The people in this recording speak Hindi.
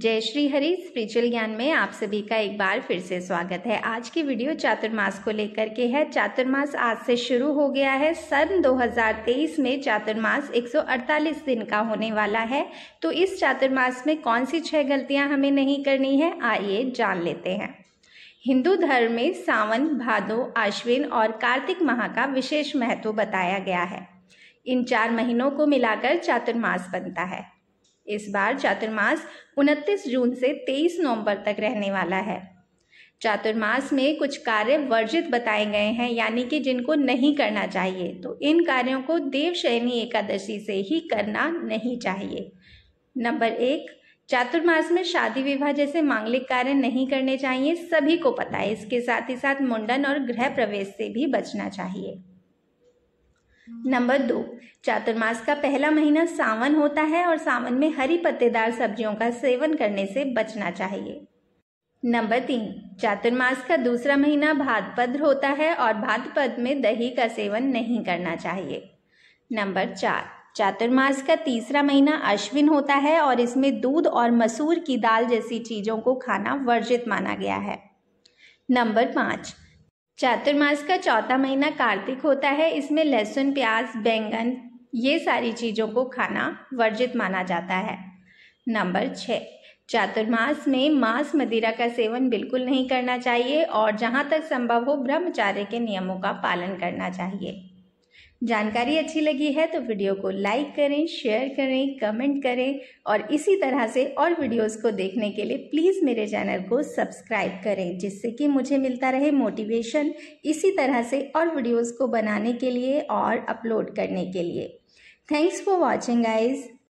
जय श्री हरि स्पिरिचुअल ज्ञान में आप सभी का एक बार फिर से स्वागत है आज की वीडियो चातुर्मास को लेकर के है चातुर्मास आज से शुरू हो गया है सन 2023 में चातुर्मास 148 दिन का होने वाला है तो इस चातुर्मास में कौन सी छह गलतियां हमें नहीं करनी है आइए जान लेते हैं हिंदू धर्म में सावन भादो आश्विन और कार्तिक माह का विशेष महत्व बताया गया है इन चार महीनों को मिलाकर चातुर्मास बनता है इस बार चातुर्मास 29 जून से 23 नवंबर तक रहने वाला है चातुर्मास में कुछ कार्य वर्जित बताए गए हैं यानी कि जिनको नहीं करना चाहिए तो इन कार्यों को देवशयनी एकादशी से ही करना नहीं चाहिए नंबर एक चातुर्मास में शादी विवाह जैसे मांगलिक कार्य नहीं करने चाहिए सभी को पता है इसके साथ ही साथ मुंडन और गृह प्रवेश से भी बचना चाहिए नंबर दो चातुर्मास का पहला महीना सावन होता है और सावन में हरी पत्तेदार सब्जियों का सेवन करने से बचना चाहिए नंबर तीन चातुर्मास का दूसरा महीना भाद्रपद होता है और भाद्रपद में दही का सेवन नहीं करना चाहिए नंबर चार चातुर्मास का तीसरा महीना अश्विन होता है और इसमें दूध और मसूर की दाल जैसी चीज़ों को खाना वर्जित माना गया है नंबर पाँच चातुर्मास का चौथा महीना कार्तिक होता है इसमें लहसुन प्याज बैंगन ये सारी चीज़ों को खाना वर्जित माना जाता है नंबर छः चातुर्मास में मांस मदिरा का सेवन बिल्कुल नहीं करना चाहिए और जहाँ तक संभव हो ब्रह्मचार्य के नियमों का पालन करना चाहिए जानकारी अच्छी लगी है तो वीडियो को लाइक करें शेयर करें कमेंट करें और इसी तरह से और वीडियोस को देखने के लिए प्लीज़ मेरे चैनल को सब्सक्राइब करें जिससे कि मुझे मिलता रहे मोटिवेशन इसी तरह से और वीडियोस को बनाने के लिए और अपलोड करने के लिए थैंक्स फॉर वॉचिंग आइज़